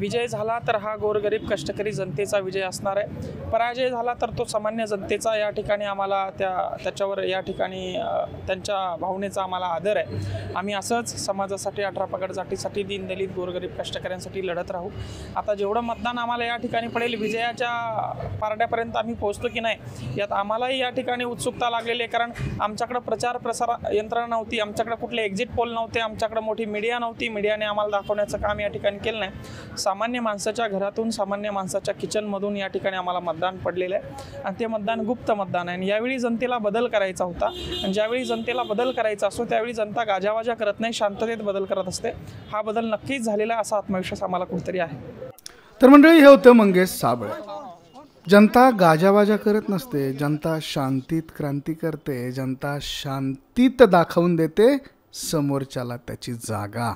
विजय झाला तर हा गोरगरीब कष्टकरी जनतेचा विजय असणार आहे पराजय झाला तर तो सामान्य जनतेचा या ठिकाणी आम्हाला त्या त्याच्यावर या ठिकाणी त्यांच्या भावनेचा आम्हाला आदर आहे आम्ही असंच समाजासाठी अठरा पगड जातीसाठी दीनदलित गोरगरीब कष्टकऱ्यांसाठी लढत राहू आता जेवढं मतदान आम्हाला या ठिकाणी पडेल विजयाच्या पारड्यापर्यंत आम्ही पोहोचतो की नाही यात आम्हालाही या ठिकाणी उत्सुकता लागलेली आहे कारण आमच्याकडं प्रचार प्रसार यंत्रणा नव्हती आमच्याकडे कुठले एक्झिट पोल नव्हते आमच्याकडे मोठी मीडिया नव्हती मीडियाने आम्हाला दाखवण्याचं काम या ठिकाणी केलं नाही सामान्य माणसाच्या घरातून सामान्य माणसाच्या किचनमधून या ठिकाणी आम्हाला मतदान पडलेलं आहे आणि ते मतदान गुप्त मतदान आहे आणि यावेळी जनतेला बदल करायचा होता आणि ज्यावेळी जनतेला बदल करायचा असतो त्यावेळी जनता गाजावाजा करत नाही शांततेत बदल करत असते हा बदल नक्कीच झालेला असा आत्मविश्वास आम्हाला कुठेतरी आहे तर मंडळी हे होतं मंगेश साबळे जनता गाजावाजा करत नसते जनता शांतीत क्रांती करते जनता शांतीत दाखवून देते समोरच्याला त्याची जागा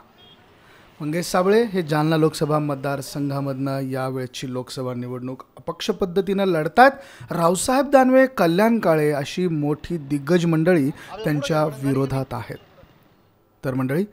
मंगेश साबळे हे जालना लोकसभा मतदारसंघामधनं यावेळेची लोकसभा निवडणूक अपक्ष पद्धतीनं लढतात रावसाहेब दानवे कल्याण काळे अशी मोठी दिग्गज मंडळी त्यांच्या विरोधात आहेत तर मंडळी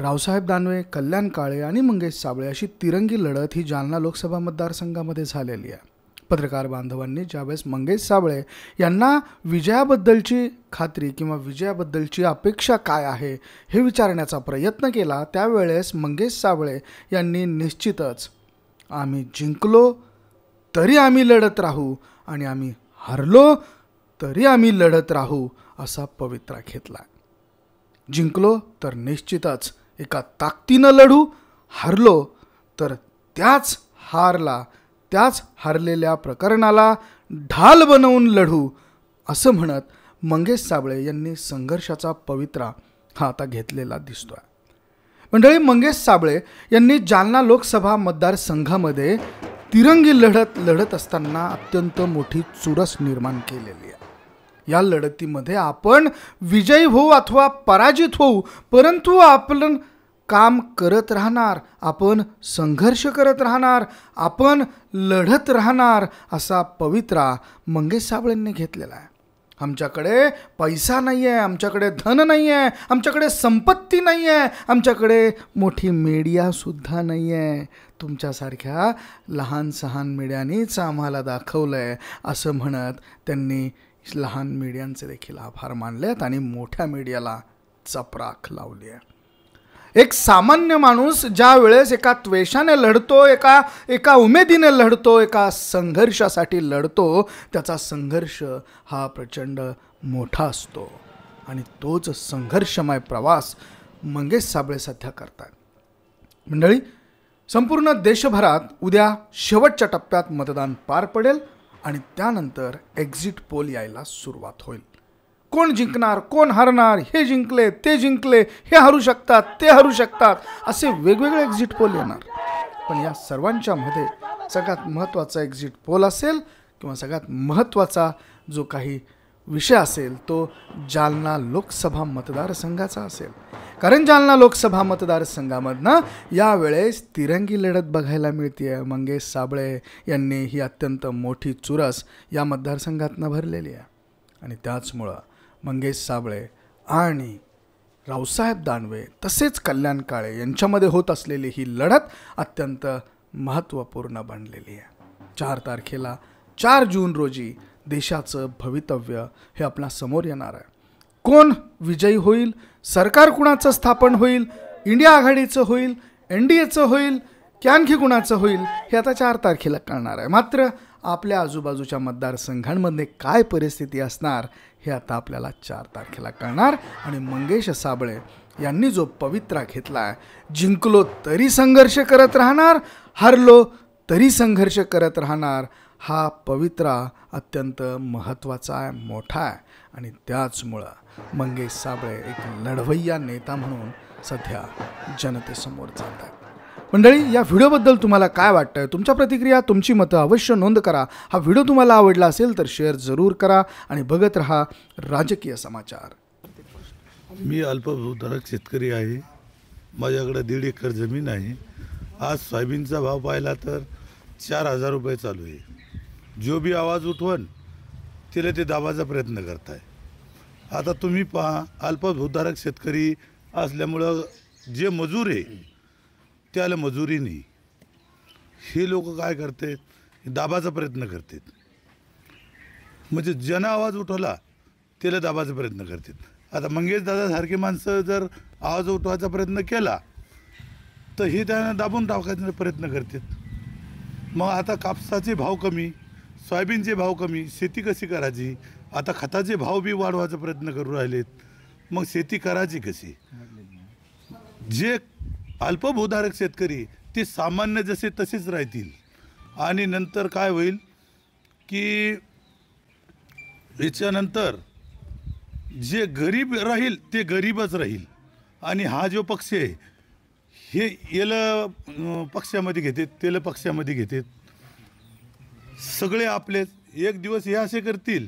रावसाहेब दानवे कल्याण काळे आणि मंगेश साबळे अशी तिरंगी लढत ही जालना लोकसभा मतदारसंघामध्ये झालेली आहे पत्रकार बांधवांनी ज्यावेळेस मंगेश साबळे यांना विजयाबद्दलची खात्री किंवा विजयाबद्दलची अपेक्षा काय आहे हे विचारण्याचा प्रयत्न केला त्यावेळेस मंगेश साबळे यांनी निश्चितच आम्ही जिंकलो तरी आम्ही लढत राहू आणि आम्ही हरलो तरी आम्ही लढत राहू असा पवित्रा घेतला जिंकलो तर निश्चितच एका ताकदीनं लढू हरलो तर त्याच हारला त्याच हारलेल्या प्रकरणाला ढाल बनवून लढू असं म्हणत मंगेश साबळे यांनी संघर्षाचा पवित्रा हा आता घेतलेला दिसतो आहे मंडळी मंगेश साबळे यांनी जालना लोकसभा मतदारसंघामध्ये तिरंगी लढत लढत असताना अत्यंत मोठी चुरस निर्माण केलेली आहे या लढतीमध्ये आपण विजयी होऊ अथवा पराजित होऊ परंतु आपण काम करत राहणार आपण संघर्ष करत राहणार आपण लढत राहणार असा पवित्रा मंगेश साबळेंनी घेतलेला आहे आमच्याकडे पैसा नाही आहे आमच्याकडे धन नाही आहे आमच्याकडे संपत्ती नाही आहे आमच्याकडे मोठी मीडियासुद्धा नाही आहे तुमच्यासारख्या लहान सहान मीडियानेच आम्हाला दाखवलं आहे असं म्हणत त्यांनी लहान मीडियांचे देखील आभार मानले आहेत आणि मोठ्या मीडियाला चपराख लावली आहे एक सामान्य माणूस ज्या वेळेस एका त्वेषाने लढतो एका एका उमेदीने लढतो एका संघर्षासाठी लढतो त्याचा संघर्ष हा प्रचंड मोठा असतो आणि तोच संघर्षमय प्रवास मंगेश साबळे सध्या करतात मंडळी संपूर्ण देशभरात उद्या शेवटच्या टप्प्यात मतदान पार पडेल आणि त्यानंतर एक्झिट पोल यायला सुरुवात होईल कोण जिंकणार कोण हरणार हे जिंकले ते जिंकले हे हरू शकतात ते हरू शकतात असे वेगवेगळे एक्झिट पोल येणार पण या सर्वांच्या मध्ये सगळ्यात महत्त्वाचा एक्झिट पोल असेल किंवा सगळ्यात महत्त्वाचा जो काही विषय असेल तो जालना लोकसभा मतदारसंघाचा असेल कारण जालना लोकसभा मतदारसंघामधनं यावेळेस तिरंगी लढत बघायला मिळते मंगेश साबळे यांनी ही अत्यंत मोठी चुरस या मतदारसंघातनं भरलेली आहे आणि त्याचमुळं मंगेश साबळे आणि रावसाहेब दानवे तसेच कल्याण काळे यांच्यामध्ये होत असलेली ही लढत अत्यंत महत्त्वपूर्ण बनलेली आहे चार तारखेला चार जून रोजी देशाचं भवितव्य हे आपल्या समोर येणार आहे कोण विजयी होईल सरकार कुणाचं स्थापन होईल इंडिया आघाडीचं होईल एन डी एचं होईल की आणखी कुणाचं होईल हे आता चार तारखेला कळणार आहे मात्र आपल्या आजूबाजूच्या मतदारसंघांमध्ये काय परिस्थिती असणार हे आता आपल्याला चार तारखेला कळणार आणि मंगेश साबळे यांनी जो पवित्रा घेतला आहे जिंकलो तरी संघर्ष करत राहणार हरलो तरी संघर्ष करत राहणार हा पवित्रा अत्यंत महत्त्वाचा आहे मोठा आहे आणि त्याचमुळं मंगेश साबळे एक लढवय्या नेता म्हणून सध्या जनतेसमोर जात मंडळी या व्हिडिओबद्दल तुम्हाला काय वाटतंय तुमच्या प्रतिक्रिया तुमची मतं अवश्य नोंद करा हा व्हिडिओ तुम्हाला आवडला असेल तर शेअर जरूर करा आणि बघत रहा राजकीय समाचार मी अल्पभूधारक शेतकरी आहे माझ्याकडे दीड एकर जमीन आहे आज सोयाबीनचा भाव पाहिला तर चार हजार रुपये चालू आहे जो बी आवाज उठवण तिला ते दाबाचा प्रयत्न करताय आता तुम्ही पहा अल्पभूधारक शेतकरी असल्यामुळं जे मजूर आहे त्याला मजुरी नाही हे लोक काय करतात दाबाचा प्रयत्न करतात म्हणजे ज्यानं आवाज उठवला त्याला दाबाचा प्रयत्न करतात आता मंगेश दादासारखी माणसं जर आवाज उठवायचा प्रयत्न केला तर हे त्यांना दाबून टाकायचा प्रयत्न करतात मग आता कापसाचे भाव कमी सोयाबीनचे भाव कमी शेती कशी करायची आता खताचे भाव बी वाढवायचा प्रयत्न करू राहिलेत मग शेती करायची कशी जे अल्पभूधारक शेतकरी ते सामान्य जसे तसेच राहतील आणि नंतर काय होईल की याच्यानंतर जे गरीब राहील ते गरीबच राहील आणि हा जो पक्ष आहे हे येल पक्षामध्ये घेते तेल पक्षामध्ये घेते सगळे आपले एक दिवस हे असे करतील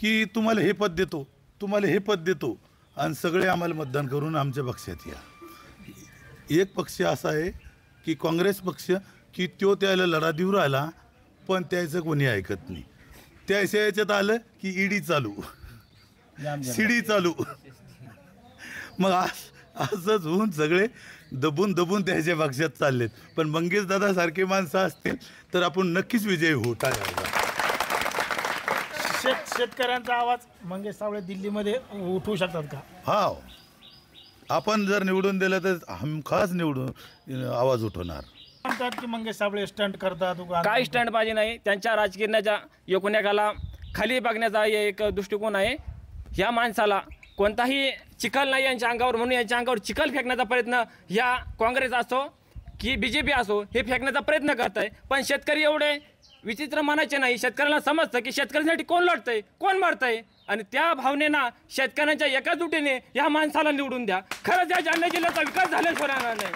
की तुम्हाला हे पद देतो तुम्हाला हे पद देतो आणि सगळे आम्हाला मतदान करून आमच्या पक्षात या एक पक्ष असा आहे की काँग्रेस पक्ष की तो त्याला लढा देऊ राहिला पण त्याचं कोणी ऐकत नाही त्याच्या याच्यात आलं की ईडी e चालू सीडी चालू मग आज असंच होऊन सगळे दबून दबून त्याच्या पक्षात चाललेत पण मंगेश दादा सारखे माणसं असतील तर आपण नक्कीच विजयी होऊ आहे शेत शेतकऱ्यांचा आवाज मंगेश सावळे दिल्लीमध्ये उठवू शकतात का हा आपण जर निवडून दिलं तर खास निवडून आवाज उठवणार मंगेश साबळे करतात काय स्टँड पाहिजे नाही त्यांच्या राजकीयच्या एकाला खाली बघण्याचा एक दृष्टिकोन आहे या माणसाला कोणताही चिखल नाही यांच्या अंगावर म्हणून यांच्या अंगावर चिखल फेकण्याचा प्रयत्न या काँग्रेस असो की बी जे पी असो हे फेकण्याचा प्रयत्न करत आहे पण शेतकरी एवढे विचित्र मानायचे नाही शेतकऱ्यांना समजतं की शेतकऱ्यांसाठी कोण लढतंय कोण मरतंय आणि त्या भावनेना शेतकऱ्यांच्या जुटीने या माणसाला निवडून द्या खरंच या जालना जिल्ह्याचा विकास झाल्याशिवाय राहणार नाही